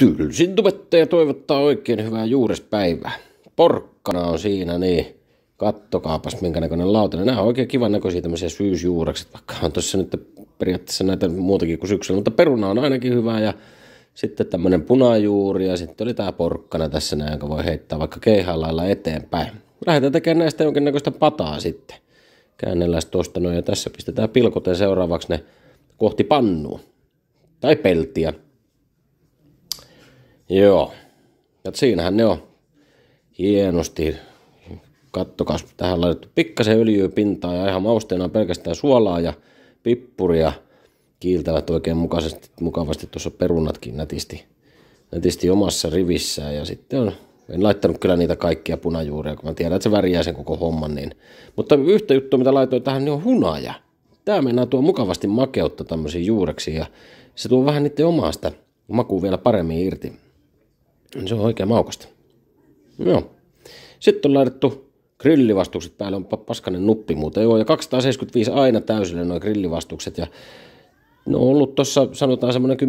Tylsin ja toivottaa oikein hyvää juurespäivää. Porkkana on siinä, niin kattokaapas minkä näköinen lautanen. Nämä on oikein kivan näköisiä tämmöisiä syysjuurekset, vaikka on tuossa nyt periaatteessa näitä muutakin kuin syksyllä, mutta peruna on ainakin hyvää ja sitten tämmöinen punajuuri ja sitten oli tämä porkkana tässä näin, jonka voi heittää vaikka keihälailla eteenpäin. Lähdetään tekemään näistä jonkinnäköistä pataa sitten. Käännellään tuosta noin ja tässä pistetään pilkoten seuraavaksi ne kohti pannua tai peltiä. Joo. Ja siinähän ne on hienosti. Kattokas, tähän laitettu pikkasen öljyä pintaan ja ihan mausteena pelkästään suolaa ja pippuria. Kiiltävät oikein mukaisesti, mukavasti tuossa perunatkin nätisti, nätisti omassa rivissään. Ja sitten on, en laittanut kyllä niitä kaikkia punajuuria, kun mä tiedän, että se värjää sen koko homman. Niin. Mutta yhtä juttu, mitä laitoin tähän, niin on hunaja. Tämä mennään tuo mukavasti makeutta tämmöisiin juureksi ja se tuo vähän niiden omaa sitä makuu vielä paremmin irti. Se on oikein maukasta. Joo. Sitten on laitettu grillivastukset päälle, on paskanen nuppi muuten. Joo, ja 275 aina täysille nuo grillivastukset. Ja ne on ollut tuossa sanotaan semmoinen 10-15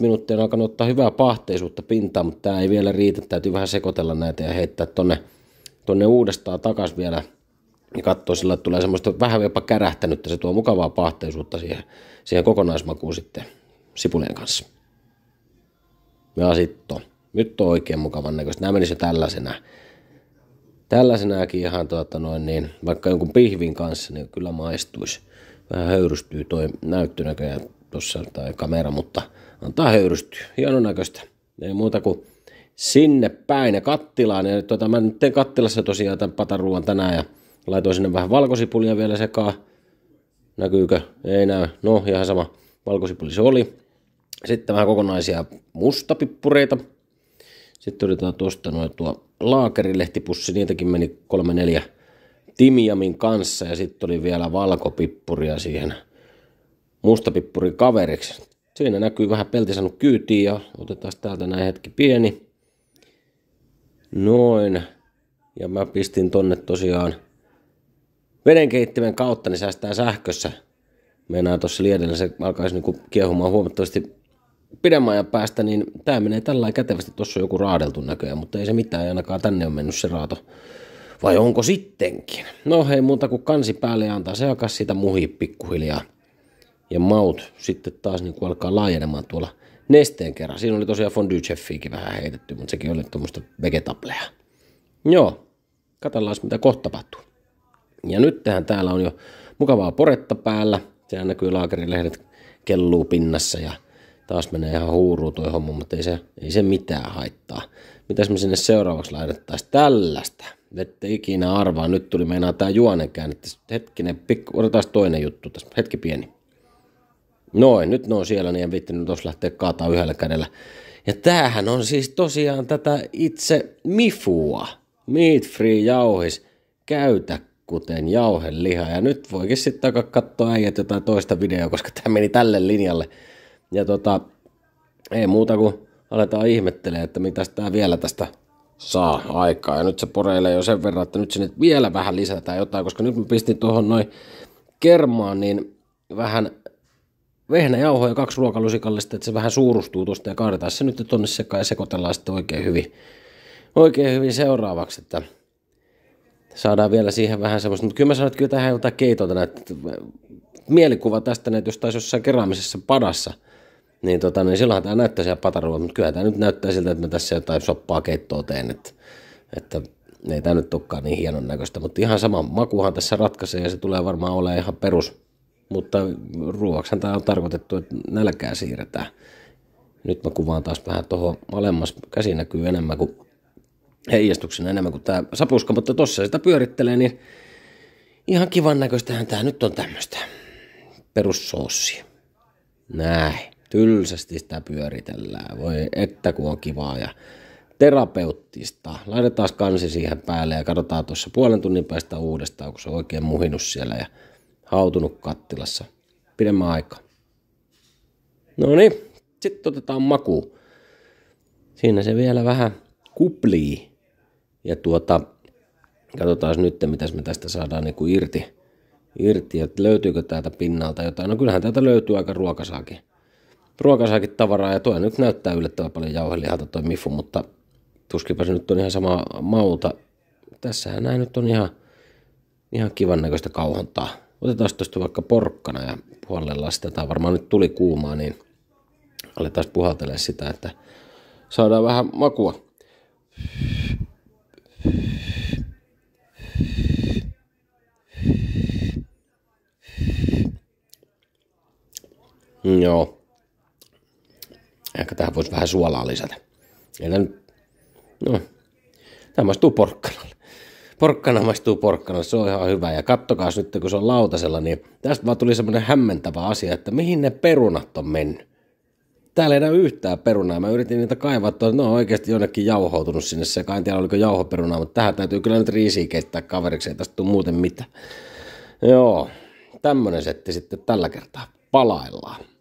minuuttia, on alkanut ottaa hyvää pahteisuutta pintaan, mutta tämä ei vielä riitä. Täytyy vähän sekoitella näitä ja heittää tonne, tonne uudestaan takaisin vielä ja katsoa sillä, että tulee semmoista vähän jopa kärähtänyttä, se tuo mukavaa pahteisuutta siihen, siihen kokonaismakuun sitten sipulien kanssa. Ja sitten nyt on oikein mukavan näköistä. Nämä menisivät tällaisena. Tällaisenäkin ihan tuota noin, niin vaikka jonkun pihvin kanssa, niin kyllä maistuisi. Vähän höyrystyy toi näyttö näköjään tuossa tai kamera, mutta antaa höyrystyä. Hienon näköistä. Ei muuta kuin sinne päin ja kattilaan. Ja tuota, mä nyt teen kattilassa tosiaan tämän pataruuan tänään ja laitoin sinne vähän valkosipulia vielä sekaan. Näkyykö? Ei näy. No, ihan sama. Valkosipuli se oli. Sitten vähän kokonaisia mustapippureita sitten otetaan tuosta noin tuo laakerilehtipussi, niitäkin meni kolme neljä timiamin kanssa ja sitten oli vielä valkopippuria siihen mustapippurin kaveriksi. Siinä näkyy vähän pelti saanut kyytiin ja otetaan täältä näin hetki pieni. Noin. Ja mä pistin tonne tosiaan vedenkeittimen kautta, niin säästää sähkössä. Meinaa tuossa liedellä, se alkaisi niinku kiehumaan huomattavasti pidemmän ajan päästä, niin tämä menee tällä kätevästi, tuossa on joku raadeltu näköjään, mutta ei se mitään, ei ainakaan tänne on mennyt se raato. Vai onko sittenkin? No hei muuta kuin kansi päälle ja antaa se alkaa siitä muhi pikkuhiljaa. Ja maut sitten taas niin alkaa laajenemaan tuolla nesteen kerran. Siinä oli tosiaan fondue cheffiikin vähän heitetty, mutta sekin oli tuommoista vegetableja. Joo, katsellaan mitä kohta tapahtuu. Ja nyt tähän täällä on jo mukavaa poretta päällä. Sehän näkyy laakerilehdet kelluu pinnassa ja – Taas menee ihan huuruun toi homma, mutta ei se, ei se mitään haittaa. Mitäs me sinne seuraavaksi laitettaisiin? Tällaista. Ette ikinä arvaa. Nyt tuli meinaa tää juonen käännettäisiin. Hetkinen, pikku, otetaan toinen juttu tässä. Hetki pieni. Noin, nyt ne on siellä, niin en viittinyt tuossa lähteä kaataa yhdellä kädellä. Ja tämähän on siis tosiaan tätä itse mifua. Meat free jauhis. Käytä kuten liha Ja nyt voikin sitten alkaa katsoa äijät jotain toista videoa, koska tämä meni tälle linjalle. Ja tota, ei muuta kuin aletaan ihmettelee, että mitä tämä vielä tästä saa aikaa. Ja nyt se poreilee jo sen verran, että nyt sinne vielä vähän lisätään jotain, koska nyt mä pistin tuohon noin kermaan, niin vähän vehnäjauhoja kaksi ruokalusikallista, että se vähän suurustuu tuosta ja kaadetaan se nyt tuonne sekaan ja sekoitellaan sitten oikein hyvin, oikein hyvin seuraavaksi, että saadaan vielä siihen vähän semmoista, mutta kyllä mä sanoin, että kyllä tähän jotain keitoita näitä mielikuva tästä, että jos taisi jossain keräämisessä padassa – niin, tota, niin silloinhan tämä näyttää siellä patarulla, mutta kyllä tämä nyt näyttää siltä, että mä tässä jotain soppaa keittoa teen, että, että ei tämä nyt olekaan niin hienon näköistä, mutta ihan sama makuhan tässä ratkaisee ja se tulee varmaan olemaan ihan perus, mutta ruuaksihan tämä on tarkoitettu, että nälkää siirretään. Nyt mä kuvaan taas vähän tuohon alemmas, käsi näkyy enemmän kuin heijastuksena enemmän kuin tämä sapuska, mutta tossa sitä pyörittelee, niin ihan kivan näköistähän tämä nyt on tämmöistä perussoossia. Näin tylsästi sitä pyöritellään. Voi että kun on kivaa ja terapeuttista. Laitetaan kansi siihen päälle ja katsotaan tuossa puolen tunnin päästä uudestaan, kun se on oikein muhinut siellä ja hautunut kattilassa pidemmän aikaa. No niin, sitten otetaan maku. Siinä se vielä vähän kuplii. Ja tuota, katsotaan nyt, mitä me tästä saadaan niin kuin irti. Irti, että löytyykö täältä pinnalta jotain. No kyllähän täältä löytyy aika ruokasaakin ruokasaakin tavaraa ja tuo nyt näyttää yllättävän paljon jauhelihalta toi mifu, mutta tuskipa se nyt on ihan sama mauta. Tässähän näin nyt on ihan, ihan kivan näköistä kauhontaa. Otetaan tuosta vaikka porkkana ja puolella sitä. Tämä varmaan nyt tuli kuumaa, niin aletaan puhaltelemaan sitä, että saadaan vähän makua. Mm, joo. Ehkä tähän voisi vähän suolaa lisätä. Ja tämän, no, tämä maistuu porkkanalle. Porkkana maistuu porkkanalle, se on ihan hyvä. Ja kattokaa nyt, kun se on lautasella, niin tästä vaan tuli semmoinen hämmentävä asia, että mihin ne perunat on mennyt. Täällä ei näy yhtään perunaa. Mä yritin niitä kaivaa että ne on oikeasti jonnekin jauhoutunut sinne se En tiedä, oliko jauhoperunaa, mutta tähän täytyy kyllä nyt riisiä keittää kaveriksi, ei tästä tule muuten mitään. Joo, tämmöinen setti sitten tällä kertaa. Palaillaan.